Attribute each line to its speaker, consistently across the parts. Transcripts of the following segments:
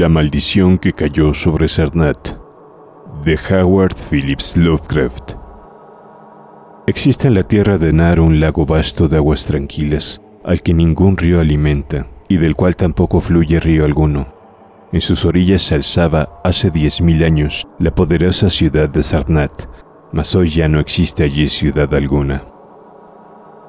Speaker 1: La maldición que cayó sobre Sarnat de Howard Phillips Lovecraft. Existe en la tierra de Nar un lago vasto de aguas tranquilas, al que ningún río alimenta y del cual tampoco fluye río alguno. En sus orillas se alzaba hace 10.000 años la poderosa ciudad de Sarnat, mas hoy ya no existe allí ciudad alguna.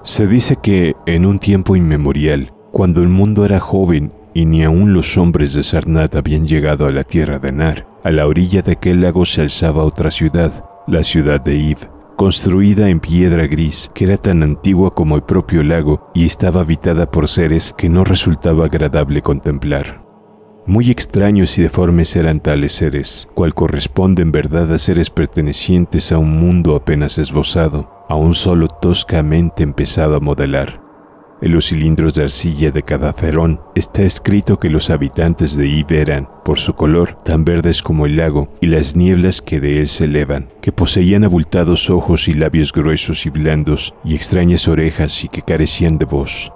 Speaker 1: Se dice que, en un tiempo inmemorial, cuando el mundo era joven y ni aun los hombres de Sarnat habían llegado a la tierra de Nar. A la orilla de aquel lago se alzaba otra ciudad, la ciudad de Iv, construida en piedra gris, que era tan antigua como el propio lago y estaba habitada por seres que no resultaba agradable contemplar. Muy extraños y deformes eran tales seres, cual corresponde en verdad a seres pertenecientes a un mundo apenas esbozado, a un solo toscamente empezado a modelar. En los cilindros de arcilla de cada cerón está escrito que los habitantes de Ib eran, por su color, tan verdes como el lago y las nieblas que de él se elevan, que poseían abultados ojos y labios gruesos y blandos y extrañas orejas y que carecían de voz.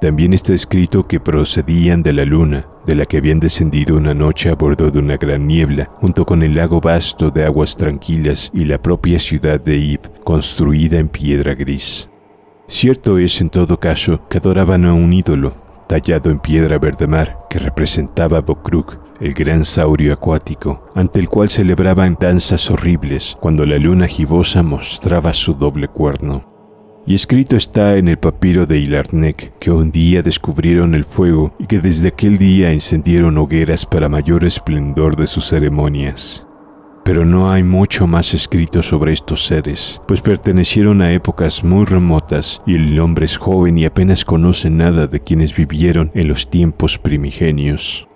Speaker 1: También está escrito que procedían de la luna, de la que habían descendido una noche a bordo de una gran niebla, junto con el lago vasto de aguas tranquilas y la propia ciudad de Ib, construida en piedra gris. Cierto es, en todo caso, que adoraban a un ídolo, tallado en piedra verde mar, que representaba a Bokruk, el gran saurio acuático, ante el cual celebraban danzas horribles cuando la luna gibosa mostraba su doble cuerno. Y escrito está en el papiro de Ilarnek, que un día descubrieron el fuego y que desde aquel día encendieron hogueras para mayor esplendor de sus ceremonias pero no hay mucho más escrito sobre estos seres, pues pertenecieron a épocas muy remotas y el hombre es joven y apenas conoce nada de quienes vivieron en los tiempos primigenios.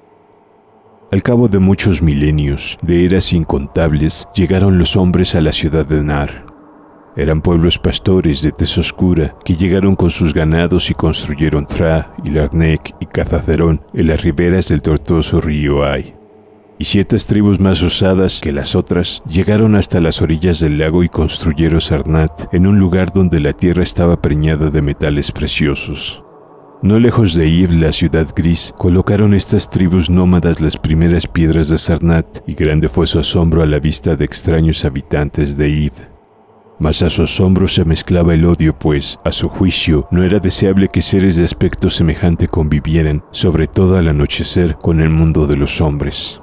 Speaker 1: Al cabo de muchos milenios, de eras incontables, llegaron los hombres a la ciudad de Nar. Eran pueblos pastores de tesoscura que llegaron con sus ganados y construyeron Tra, Ilarnek y Cazacerón en las riberas del tortuoso río Ay y siete tribus más usadas que las otras llegaron hasta las orillas del lago y construyeron Sarnat en un lugar donde la tierra estaba preñada de metales preciosos. No lejos de Ir, la ciudad gris, colocaron estas tribus nómadas las primeras piedras de Sarnat, y grande fue su asombro a la vista de extraños habitantes de Id. Mas a su asombro se mezclaba el odio, pues, a su juicio, no era deseable que seres de aspecto semejante convivieran, sobre todo al anochecer, con el mundo de los hombres.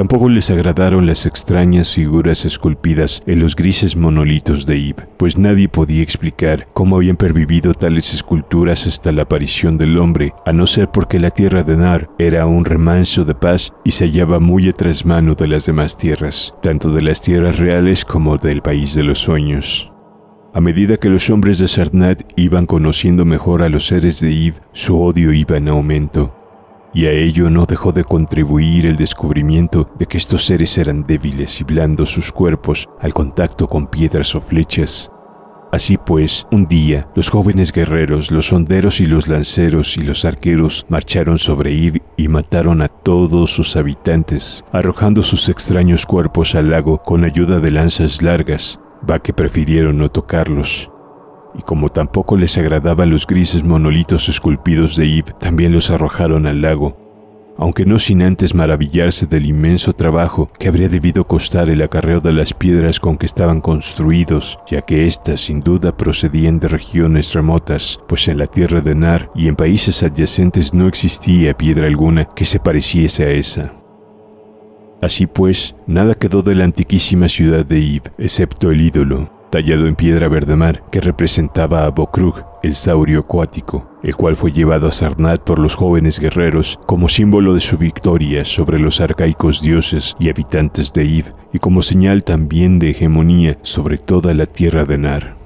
Speaker 1: Tampoco les agradaron las extrañas figuras esculpidas en los grises monolitos de Ib, pues nadie podía explicar cómo habían pervivido tales esculturas hasta la aparición del hombre, a no ser porque la tierra de Nar era un remanso de paz y se hallaba muy atrás mano de las demás tierras, tanto de las tierras reales como del país de los sueños. A medida que los hombres de Sarnat iban conociendo mejor a los seres de Yves, su odio iba en aumento, y a ello no dejó de contribuir el descubrimiento de que estos seres eran débiles y blandos sus cuerpos al contacto con piedras o flechas. Así pues, un día, los jóvenes guerreros, los honderos y los lanceros y los arqueros marcharon sobre ir y mataron a todos sus habitantes, arrojando sus extraños cuerpos al lago con ayuda de lanzas largas, va que prefirieron no tocarlos y como tampoco les agradaban los grises monolitos esculpidos de Yves, también los arrojaron al lago, aunque no sin antes maravillarse del inmenso trabajo que habría debido costar el acarreo de las piedras con que estaban construidos, ya que éstas sin duda procedían de regiones remotas, pues en la tierra de Nar y en países adyacentes no existía piedra alguna que se pareciese a esa. Así pues, nada quedó de la antiquísima ciudad de Yves, excepto el ídolo, tallado en piedra verde mar, que representaba a Bokrug, el saurio acuático, el cual fue llevado a Sarnat por los jóvenes guerreros como símbolo de su victoria sobre los arcaicos dioses y habitantes de Iv, y como señal también de hegemonía sobre toda la tierra de Nar.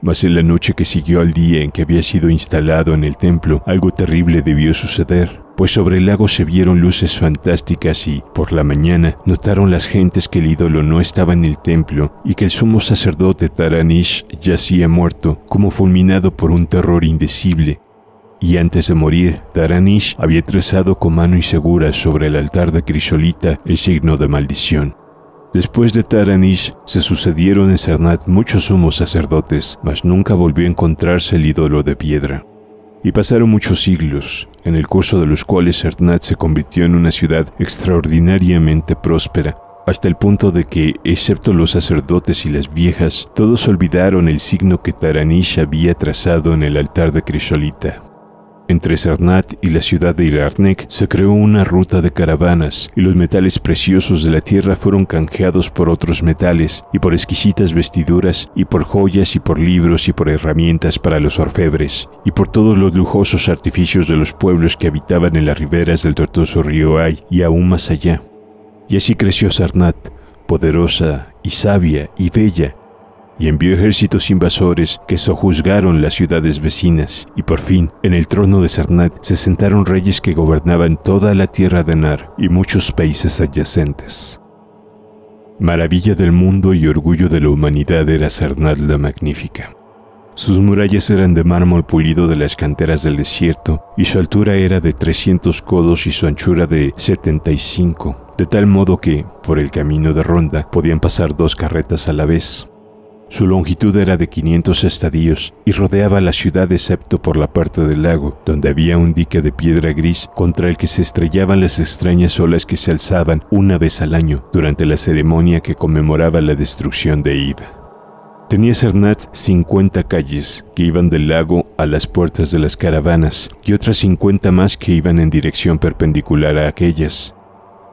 Speaker 1: Mas en la noche que siguió al día en que había sido instalado en el templo, algo terrible debió suceder pues sobre el lago se vieron luces fantásticas y, por la mañana, notaron las gentes que el ídolo no estaba en el templo y que el sumo sacerdote Taranish yacía muerto, como fulminado por un terror indecible. Y antes de morir, Taranish había trazado con mano insegura sobre el altar de Crisolita el signo de maldición. Después de Taranish, se sucedieron en Sarnat muchos sumos sacerdotes, mas nunca volvió a encontrarse el ídolo de piedra y pasaron muchos siglos, en el curso de los cuales Ernat se convirtió en una ciudad extraordinariamente próspera, hasta el punto de que, excepto los sacerdotes y las viejas, todos olvidaron el signo que Taranish había trazado en el altar de Crisolita. Entre Sarnat y la ciudad de Ilarnek se creó una ruta de caravanas y los metales preciosos de la tierra fueron canjeados por otros metales y por exquisitas vestiduras y por joyas y por libros y por herramientas para los orfebres y por todos los lujosos artificios de los pueblos que habitaban en las riberas del tortuoso río Ay y aún más allá. Y así creció Sarnat, poderosa y sabia y bella, y envió ejércitos invasores que sojuzgaron las ciudades vecinas, y por fin, en el trono de Sarnat se sentaron reyes que gobernaban toda la tierra de Nar y muchos países adyacentes. Maravilla del mundo y orgullo de la humanidad era Sarnat la Magnífica. Sus murallas eran de mármol pulido de las canteras del desierto, y su altura era de 300 codos y su anchura de 75, de tal modo que, por el camino de ronda, podían pasar dos carretas a la vez. Su longitud era de 500 estadios y rodeaba la ciudad excepto por la parte del lago, donde había un dique de piedra gris contra el que se estrellaban las extrañas olas que se alzaban una vez al año durante la ceremonia que conmemoraba la destrucción de Iva. Tenía Cernat 50 calles que iban del lago a las puertas de las caravanas y otras 50 más que iban en dirección perpendicular a aquellas.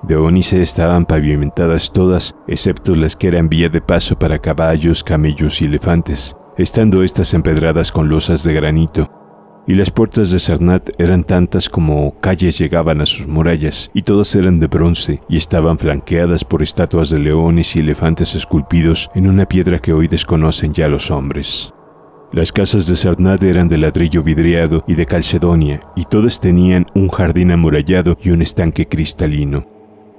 Speaker 1: De se estaban pavimentadas todas, excepto las que eran vía de paso para caballos, camellos y elefantes, estando estas empedradas con losas de granito, y las puertas de Sarnat eran tantas como calles llegaban a sus murallas, y todas eran de bronce, y estaban flanqueadas por estatuas de leones y elefantes esculpidos en una piedra que hoy desconocen ya los hombres. Las casas de Sarnat eran de ladrillo vidriado y de calcedonia, y todas tenían un jardín amurallado y un estanque cristalino.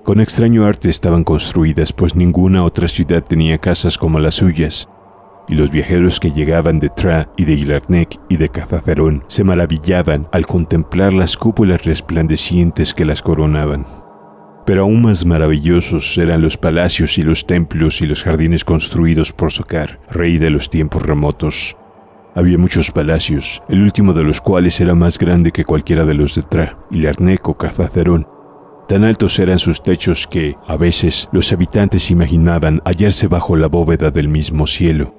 Speaker 1: Con extraño arte estaban construidas, pues ninguna otra ciudad tenía casas como las suyas, y los viajeros que llegaban de Tra y de Ilarnec y de Cazacerón se maravillaban al contemplar las cúpulas resplandecientes que las coronaban. Pero aún más maravillosos eran los palacios y los templos y los jardines construidos por Socar, rey de los tiempos remotos. Había muchos palacios, el último de los cuales era más grande que cualquiera de los de Tra, Ilarnec o Cazacerón, Tan altos eran sus techos que, a veces, los habitantes imaginaban hallarse bajo la bóveda del mismo cielo.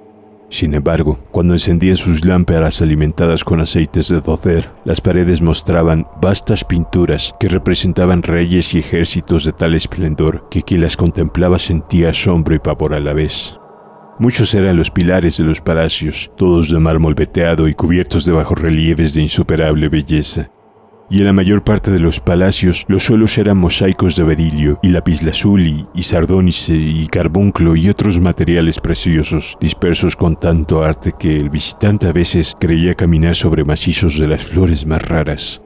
Speaker 1: Sin embargo, cuando encendían sus lámparas alimentadas con aceites de docer, las paredes mostraban vastas pinturas que representaban reyes y ejércitos de tal esplendor que quien las contemplaba sentía asombro y pavor a la vez. Muchos eran los pilares de los palacios, todos de mármol veteado y cubiertos de bajorrelieves de insuperable belleza y en la mayor parte de los palacios los suelos eran mosaicos de berilio y lapislazuli y sardónice y carbunclo y otros materiales preciosos dispersos con tanto arte que el visitante a veces creía caminar sobre macizos de las flores más raras.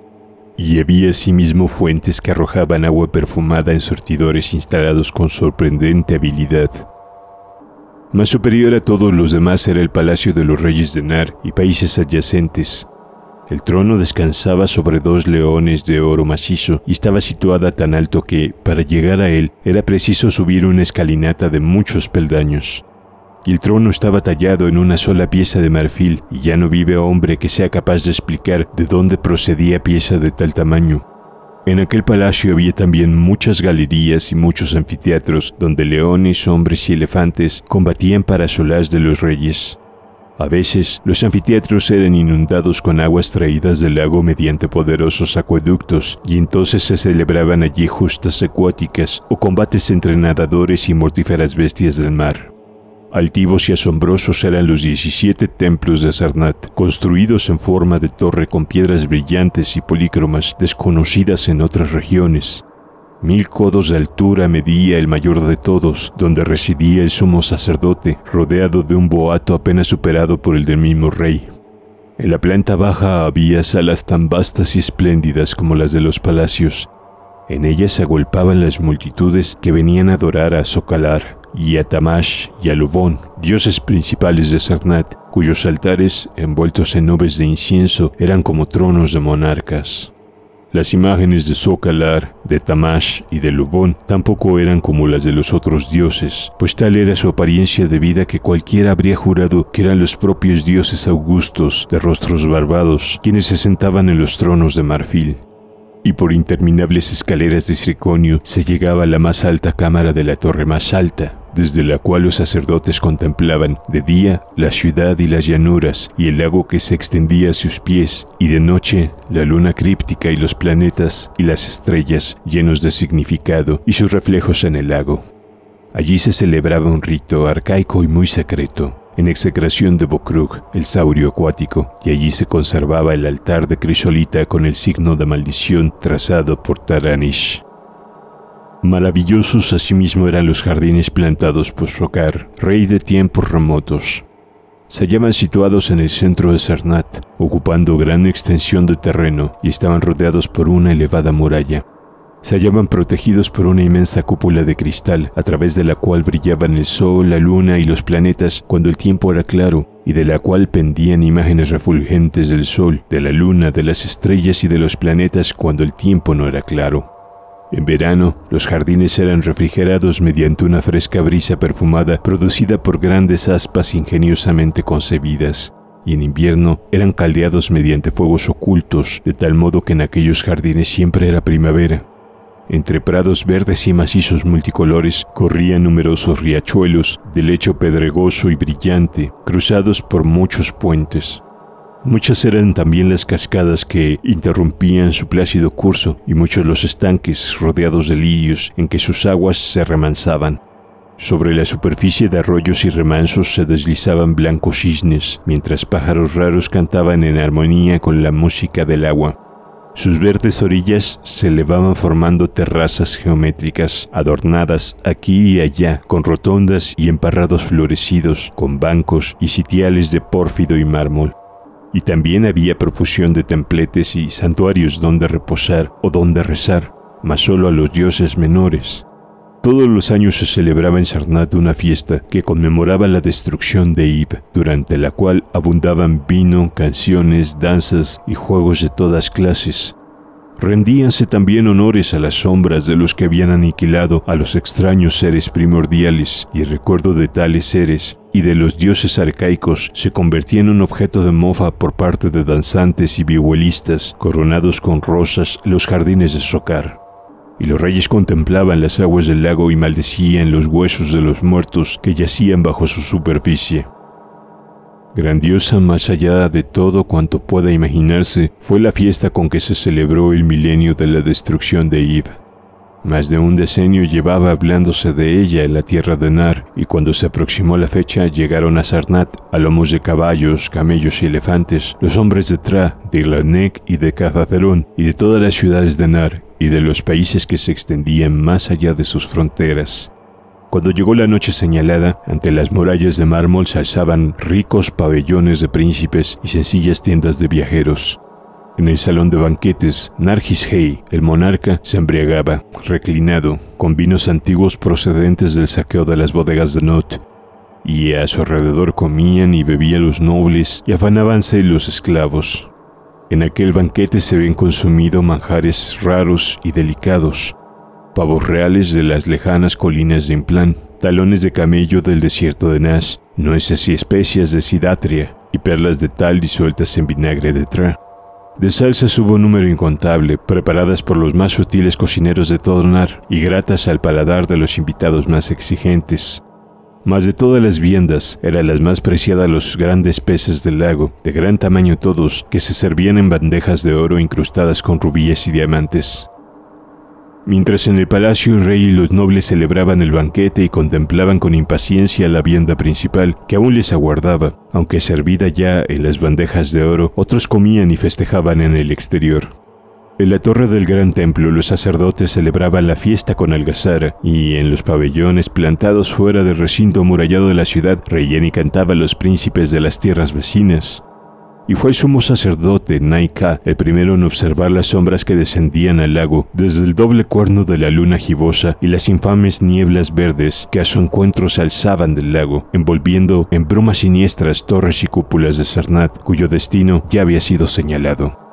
Speaker 1: Y había asimismo fuentes que arrojaban agua perfumada en sortidores instalados con sorprendente habilidad. Más superior a todos los demás era el Palacio de los Reyes de Nar y países adyacentes, el trono descansaba sobre dos leones de oro macizo y estaba situada tan alto que, para llegar a él, era preciso subir una escalinata de muchos peldaños. el trono estaba tallado en una sola pieza de marfil, y ya no vive hombre que sea capaz de explicar de dónde procedía pieza de tal tamaño. En aquel palacio había también muchas galerías y muchos anfiteatros donde leones, hombres y elefantes combatían para solaz de los reyes. A veces, los anfiteatros eran inundados con aguas traídas del lago mediante poderosos acueductos, y entonces se celebraban allí justas acuáticas o combates entre nadadores y mortíferas bestias del mar. Altivos y asombrosos eran los 17 templos de Sarnat, construidos en forma de torre con piedras brillantes y polícromas desconocidas en otras regiones. Mil codos de altura medía el mayor de todos, donde residía el sumo sacerdote, rodeado de un boato apenas superado por el del mismo rey. En la planta baja había salas tan vastas y espléndidas como las de los palacios. En ellas se agolpaban las multitudes que venían a adorar a Socalar y a Tamash y a Lubón, dioses principales de Sarnat, cuyos altares, envueltos en nubes de incienso, eran como tronos de monarcas. Las imágenes de Zócalar, de Tamash y de Lubón tampoco eran como las de los otros dioses, pues tal era su apariencia de vida que cualquiera habría jurado que eran los propios dioses augustos de rostros barbados quienes se sentaban en los tronos de marfil. Y por interminables escaleras de circonio se llegaba a la más alta cámara de la torre más alta, desde la cual los sacerdotes contemplaban de día la ciudad y las llanuras y el lago que se extendía a sus pies, y de noche la luna críptica y los planetas y las estrellas llenos de significado y sus reflejos en el lago. Allí se celebraba un rito arcaico y muy secreto, en execración de Bokrug, el saurio acuático, y allí se conservaba el altar de crisolita con el signo de maldición trazado por Taranish. Maravillosos asimismo eran los jardines plantados por Socar, rey de tiempos remotos. Se hallaban situados en el centro de Sarnat, ocupando gran extensión de terreno y estaban rodeados por una elevada muralla. Se hallaban protegidos por una inmensa cúpula de cristal, a través de la cual brillaban el sol, la luna y los planetas cuando el tiempo era claro, y de la cual pendían imágenes refulgentes del sol, de la luna, de las estrellas y de los planetas cuando el tiempo no era claro. En verano, los jardines eran refrigerados mediante una fresca brisa perfumada producida por grandes aspas ingeniosamente concebidas, y en invierno eran caldeados mediante fuegos ocultos, de tal modo que en aquellos jardines siempre era primavera. Entre prados verdes y macizos multicolores corrían numerosos riachuelos de lecho pedregoso y brillante, cruzados por muchos puentes. Muchas eran también las cascadas que interrumpían su plácido curso y muchos los estanques rodeados de lirios en que sus aguas se remansaban. Sobre la superficie de arroyos y remansos se deslizaban blancos cisnes, mientras pájaros raros cantaban en armonía con la música del agua. Sus verdes orillas se elevaban formando terrazas geométricas, adornadas aquí y allá con rotondas y emparrados florecidos, con bancos y sitiales de pórfido y mármol y también había profusión de templetes y santuarios donde reposar o donde rezar, mas solo a los dioses menores. Todos los años se celebraba en Sarnat una fiesta que conmemoraba la destrucción de Ib, durante la cual abundaban vino, canciones, danzas y juegos de todas clases, Rendíanse también honores a las sombras de los que habían aniquilado a los extraños seres primordiales, y el recuerdo de tales seres y de los dioses arcaicos se convertía en un objeto de mofa por parte de danzantes y vihuelistas coronados con rosas los jardines de Socar. Y los reyes contemplaban las aguas del lago y maldecían los huesos de los muertos que yacían bajo su superficie. Grandiosa más allá de todo cuanto pueda imaginarse fue la fiesta con que se celebró el milenio de la destrucción de Iv. Más de un decenio llevaba hablándose de ella en la tierra de Nar, y cuando se aproximó la fecha llegaron a Sarnat, a lomos de caballos, camellos y elefantes, los hombres de Tra, de Glarnek y de Cazaferón, y de todas las ciudades de Nar, y de los países que se extendían más allá de sus fronteras, cuando llegó la noche señalada, ante las murallas de mármol se alzaban ricos pabellones de príncipes y sencillas tiendas de viajeros. En el salón de banquetes, Nargis Hey, el monarca, se embriagaba, reclinado, con vinos antiguos procedentes del saqueo de las bodegas de Not, y a su alrededor comían y bebían los nobles y afanábanse los esclavos. En aquel banquete se habían consumido manjares raros y delicados, pavos reales de las lejanas colinas de Implán, talones de camello del desierto de Naz, nueces y especias de Sidatria y perlas de tal disueltas en vinagre de tra. De salsas hubo número incontable, preparadas por los más sutiles cocineros de todo Nar y gratas al paladar de los invitados más exigentes. Más de todas las viandas, eran las más preciadas los grandes peces del lago, de gran tamaño todos, que se servían en bandejas de oro incrustadas con rubíes y diamantes. Mientras en el palacio el rey y los nobles celebraban el banquete y contemplaban con impaciencia la vianda principal que aún les aguardaba, aunque servida ya en las bandejas de oro, otros comían y festejaban en el exterior. En la torre del gran templo los sacerdotes celebraban la fiesta con algazara y en los pabellones plantados fuera del recinto amurallado de la ciudad reían y cantaban los príncipes de las tierras vecinas y fue el sumo sacerdote Naika el primero en observar las sombras que descendían al lago desde el doble cuerno de la luna gibosa y las infames nieblas verdes que a su encuentro se alzaban del lago, envolviendo en brumas siniestras torres y cúpulas de Cernat, cuyo destino ya había sido señalado.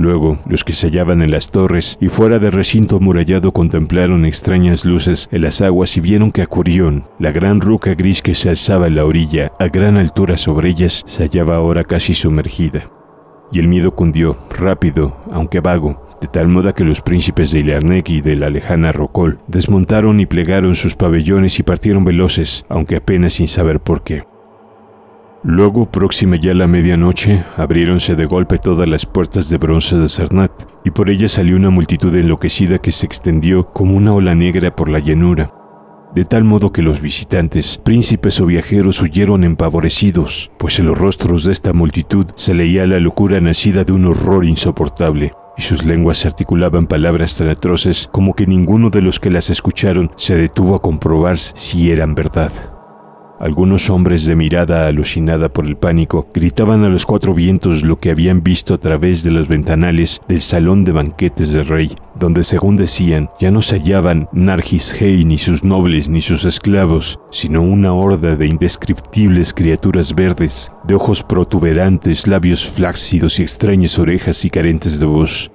Speaker 1: Luego, los que se hallaban en las torres y fuera del recinto amurallado contemplaron extrañas luces en las aguas y vieron que a la gran roca gris que se alzaba en la orilla a gran altura sobre ellas, se hallaba ahora casi sumergida. Y el miedo cundió, rápido, aunque vago, de tal modo que los príncipes de Ilarnec y de la lejana Rocol desmontaron y plegaron sus pabellones y partieron veloces, aunque apenas sin saber por qué. Luego, próxima ya a la medianoche, abriéronse de golpe todas las puertas de bronce de Sarnat, y por ellas salió una multitud enloquecida que se extendió como una ola negra por la llanura, de tal modo que los visitantes, príncipes o viajeros huyeron empavorecidos, pues en los rostros de esta multitud se leía la locura nacida de un horror insoportable, y sus lenguas se articulaban palabras tan atroces como que ninguno de los que las escucharon se detuvo a comprobar si eran verdad. Algunos hombres de mirada alucinada por el pánico gritaban a los cuatro vientos lo que habían visto a través de los ventanales del salón de banquetes del rey, donde según decían ya no se hallaban Nargis Hei ni sus nobles ni sus esclavos, sino una horda de indescriptibles criaturas verdes, de ojos protuberantes, labios flácidos y extrañas orejas y carentes de voz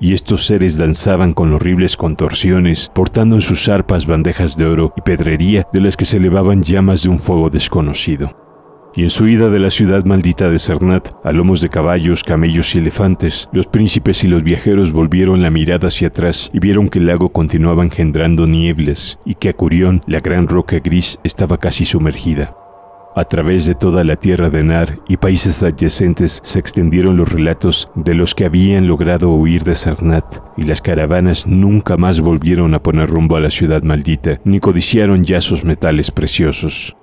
Speaker 1: y estos seres danzaban con horribles contorsiones, portando en sus arpas bandejas de oro y pedrería de las que se elevaban llamas de un fuego desconocido. Y en su ida de la ciudad maldita de Cernat, a lomos de caballos, camellos y elefantes, los príncipes y los viajeros volvieron la mirada hacia atrás y vieron que el lago continuaba engendrando nieblas y que Acurión, la gran roca gris, estaba casi sumergida. A través de toda la tierra de Nar y países adyacentes se extendieron los relatos de los que habían logrado huir de Sarnat, y las caravanas nunca más volvieron a poner rumbo a la ciudad maldita, ni codiciaron ya sus metales preciosos.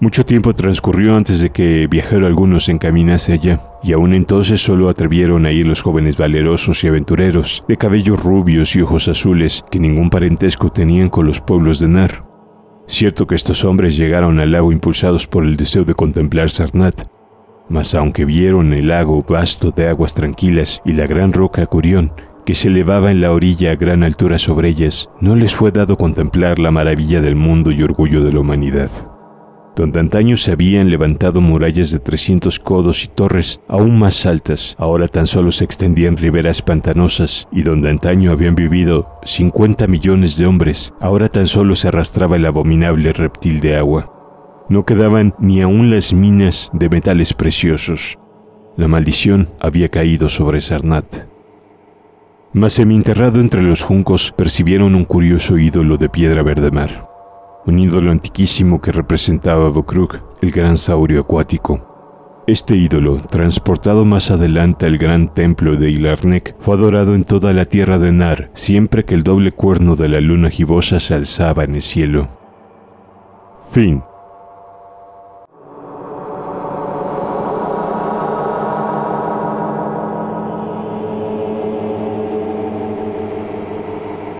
Speaker 1: Mucho tiempo transcurrió antes de que viajero alguno se encaminase allá, y aún entonces solo atrevieron a ir los jóvenes valerosos y aventureros, de cabellos rubios y ojos azules, que ningún parentesco tenían con los pueblos de Nar. Cierto que estos hombres llegaron al lago impulsados por el deseo de contemplar Sarnat, mas aunque vieron el lago vasto de aguas tranquilas y la gran roca Curión, que se elevaba en la orilla a gran altura sobre ellas, no les fue dado contemplar la maravilla del mundo y orgullo de la humanidad donde antaño se habían levantado murallas de 300 codos y torres aún más altas, ahora tan solo se extendían riberas pantanosas, y donde antaño habían vivido 50 millones de hombres, ahora tan solo se arrastraba el abominable reptil de agua. No quedaban ni aún las minas de metales preciosos. La maldición había caído sobre Sarnat. Mas enterrado entre los juncos percibieron un curioso ídolo de piedra verde mar un ídolo antiquísimo que representaba a el gran saurio acuático. Este ídolo, transportado más adelante al gran templo de Ilarnek, fue adorado en toda la tierra de Nar, siempre que el doble cuerno de la luna gibosa se alzaba en el cielo. Fin.